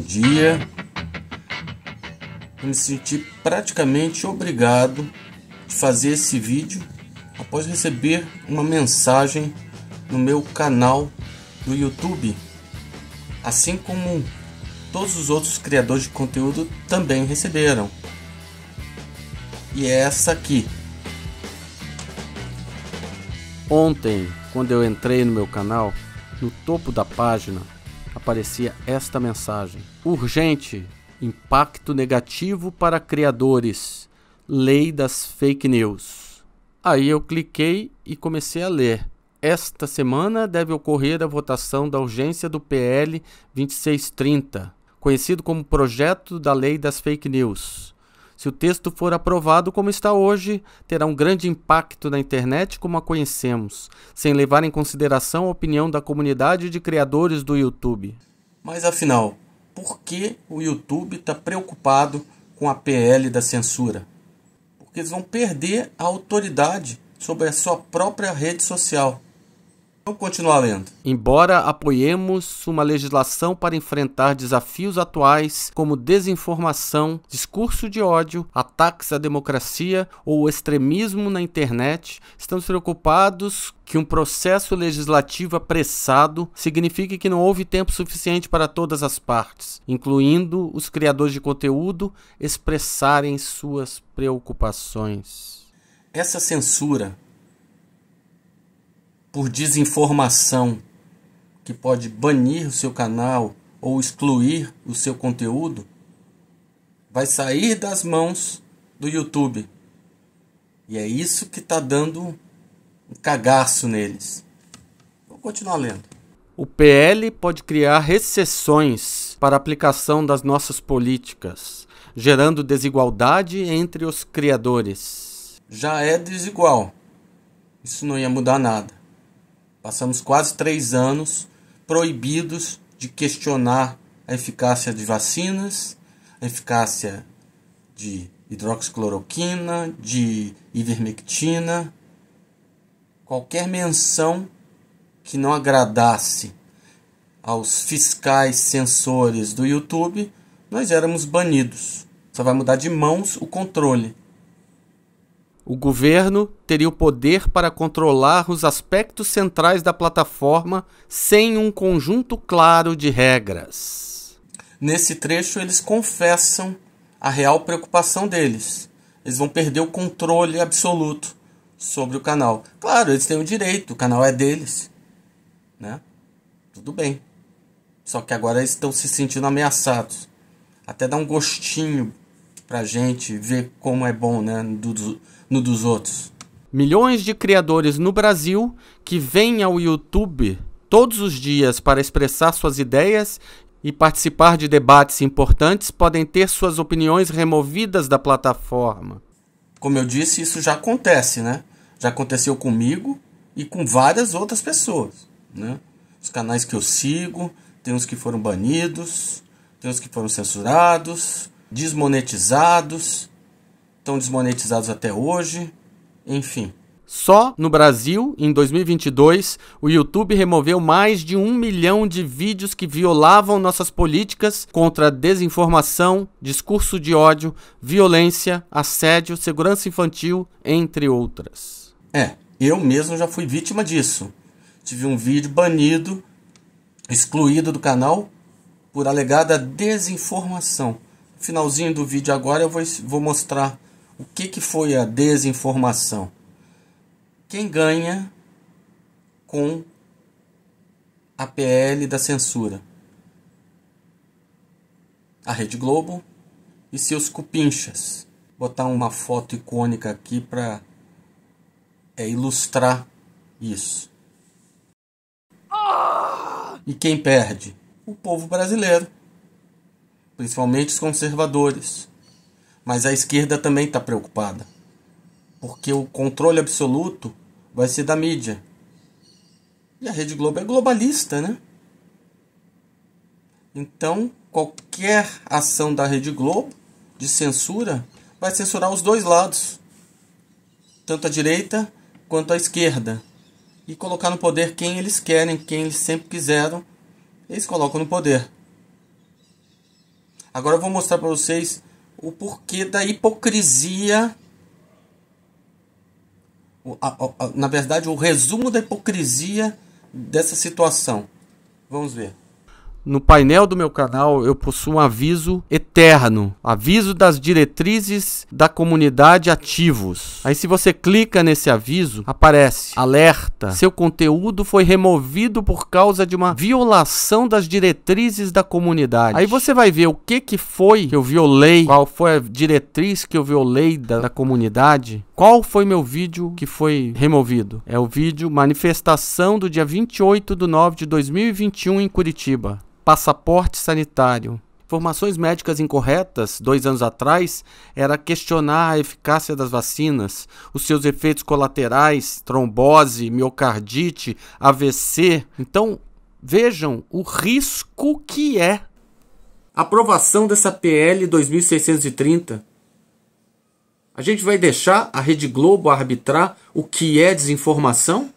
dia. Eu me senti praticamente obrigado de fazer esse vídeo após receber uma mensagem no meu canal do YouTube, assim como todos os outros criadores de conteúdo também receberam. E é essa aqui. Ontem, quando eu entrei no meu canal, no topo da página aparecia esta mensagem: Urgente, impacto negativo para criadores, lei das fake news. Aí eu cliquei e comecei a ler. Esta semana deve ocorrer a votação da urgência do PL 2630, conhecido como Projeto da Lei das Fake News se o texto for aprovado como está hoje, terá um grande impacto na internet como a conhecemos, sem levar em consideração a opinião da comunidade de criadores do YouTube. Mas afinal, por que o YouTube está preocupado com a PL da censura? Porque eles vão perder a autoridade sobre a sua própria rede social. Vamos continuar lendo. Embora apoiemos uma legislação para enfrentar desafios atuais como desinformação, discurso de ódio, ataques à democracia ou extremismo na internet, estamos preocupados que um processo legislativo apressado signifique que não houve tempo suficiente para todas as partes, incluindo os criadores de conteúdo, expressarem suas preocupações. Essa censura por desinformação, que pode banir o seu canal ou excluir o seu conteúdo, vai sair das mãos do YouTube. E é isso que está dando um cagaço neles. Vou continuar lendo. O PL pode criar recessões para aplicação das nossas políticas, gerando desigualdade entre os criadores. Já é desigual. Isso não ia mudar nada. Passamos quase três anos proibidos de questionar a eficácia de vacinas, a eficácia de hidroxicloroquina, de ivermectina, qualquer menção que não agradasse aos fiscais censores do YouTube, nós éramos banidos. Só vai mudar de mãos o controle. O governo teria o poder para controlar os aspectos centrais da plataforma sem um conjunto claro de regras. Nesse trecho, eles confessam a real preocupação deles. Eles vão perder o controle absoluto sobre o canal. Claro, eles têm o direito, o canal é deles. Né? Tudo bem. Só que agora eles estão se sentindo ameaçados. Até dá um gostinho pra gente ver como é bom, né, no, do, no dos outros. Milhões de criadores no Brasil que vêm ao YouTube todos os dias para expressar suas ideias e participar de debates importantes podem ter suas opiniões removidas da plataforma. Como eu disse, isso já acontece, né? Já aconteceu comigo e com várias outras pessoas, né? Os canais que eu sigo, tem uns que foram banidos, tem uns que foram censurados, desmonetizados, estão desmonetizados até hoje, enfim. Só no Brasil, em 2022, o YouTube removeu mais de um milhão de vídeos que violavam nossas políticas contra desinformação, discurso de ódio, violência, assédio, segurança infantil, entre outras. É, eu mesmo já fui vítima disso. Tive um vídeo banido, excluído do canal, por alegada desinformação finalzinho do vídeo agora eu vou, vou mostrar o que, que foi a desinformação. Quem ganha com a PL da censura? A Rede Globo e seus cupinchas. Vou botar uma foto icônica aqui para é, ilustrar isso. E quem perde? O povo brasileiro principalmente os conservadores. Mas a esquerda também está preocupada, porque o controle absoluto vai ser da mídia. E a Rede Globo é globalista, né? Então, qualquer ação da Rede Globo de censura vai censurar os dois lados, tanto a direita quanto a esquerda, e colocar no poder quem eles querem, quem eles sempre quiseram, eles colocam no poder. Agora eu vou mostrar para vocês o porquê da hipocrisia. Na verdade, o resumo da hipocrisia dessa situação. Vamos ver no painel do meu canal eu possuo um aviso eterno, aviso das diretrizes da comunidade ativos. Aí se você clica nesse aviso, aparece alerta, seu conteúdo foi removido por causa de uma violação das diretrizes da comunidade. Aí você vai ver o que que foi que eu violei, qual foi a diretriz que eu violei da, da comunidade, qual foi meu vídeo que foi removido. É o vídeo manifestação do dia 28 de 9 de 2021 em Curitiba passaporte sanitário. Informações médicas incorretas, dois anos atrás, era questionar a eficácia das vacinas, os seus efeitos colaterais, trombose, miocardite, AVC. Então, vejam o risco que é. aprovação dessa PL 2630. A gente vai deixar a Rede Globo arbitrar o que é desinformação?